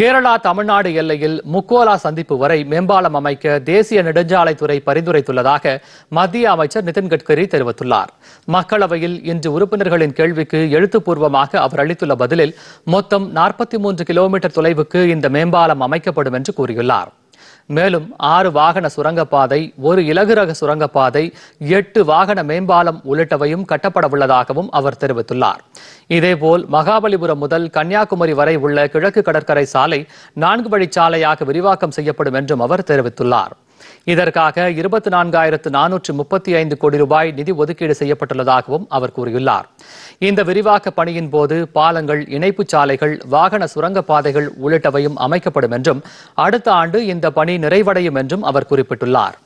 கேரளா தமிழ்நாடு எல்லையில் முக்கோலா சந்திப்பு வரை மேம்பாலம் அமைக்க தேசிய நெடுஞ்சாலைத்துறை பரிந்துரைத்துள்ளதாக மத்திய அமைச்சர் நிதின் கட்கரி தெரிவித்துள்ளார் மக்களவையில் இன்று உறுப்பினர்களின் கேள்விக்கு எழுத்துப்பூர்வமாக அவர் அளித்துள்ள பதிலில் மொத்தம் நாற்பத்தி மூன்று கிலோமீட்டர் தொலைவுக்கு இந்த மேம்பாலம் அமைக்கப்படும் என்று கூறியுள்ளார் மேலும் ஆறு வாகன சுரங்கப்பாதை ஒரு இலகுரக சுரங்கப்பாதை எட்டு வாகன மேம்பாலம் உள்ளிட்டவையும் கட்டப்பட உள்ளதாகவும் அவர் தெரிவித்துள்ளார் இதேபோல் மகாபலிபுரம் முதல் கன்னியாகுமரி வரை உள்ள கிழக்கு கடற்கரை சாலை நான்கு வழிச்சாலையாக விரிவாக்கம் செய்யப்படும் என்றும் அவர் தெரிவித்துள்ளார் இதற்காக இருபத்தி நான்காயிரத்து நானூற்று முப்பத்தி ஐந்து கோடி ரூபாய் நிதி ஒதுக்கீடு செய்யப்பட்டுள்ளதாகவும் அவர் கூறியுள்ளார் இந்த விரிவாக்க பணியின் போது பாலங்கள் இணைப்பு சாலைகள் வாகன சுரங்கப்பாதைகள் உள்ளிட்டவையும் அமைக்கப்படும் என்றும் அடுத்த ஆண்டு இந்த பணி நிறைவடையும் என்றும் அவர் குறிப்பிட்டுள்ளார்